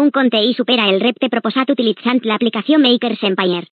un Conte y supera el repte proposat la aplicación Makers Empire.